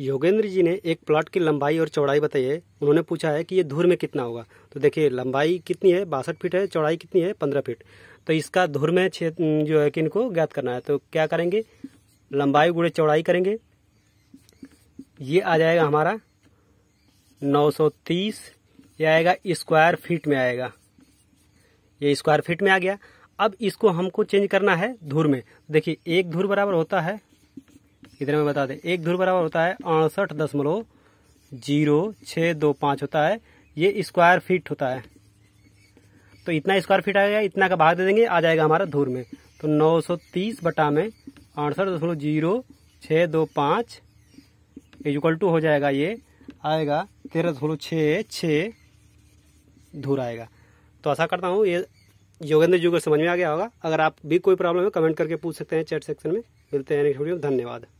योगेंद्र जी ने एक प्लॉट की लंबाई और चौड़ाई बताई है उन्होंने पूछा है कि ये धूर में कितना होगा तो देखिए लंबाई कितनी है बासठ फीट है चौड़ाई कितनी है पंद्रह फीट तो इसका धूर में जो है कि इनको ज्ञात करना है तो क्या करेंगे लंबाई गुड़े चौड़ाई करेंगे ये आ जाएगा हमारा नौ ये आएगा स्क्वायर फीट में आएगा ये स्क्वायर फीट में आ गया अब इसको हमको चेंज करना है धूर में देखिए एक धूर बराबर होता है इधर में बता दें एक ध्रुव बराबर होता है अड़सठ दशमलव जीरो छः दो पाँच होता है ये स्क्वायर फीट होता है तो इतना स्क्वायर फीट आएगा इतना का भाग दे देंगे आ जाएगा हमारा धूर में तो 930 बटा में अड़सठ दशमलव जीरो छः दो पाँच इजल टू हो जाएगा ये आएगा तेरह दशमलव छः छः धूर आएगा तो ऐसा करता हूँ ये योगेंद्र जी को समझ में आ गया होगा अगर आप भी कोई प्रॉब्लम है कमेंट करके पूछ सकते हैं चैट सेक्शन में मिलते हैं में धन्यवाद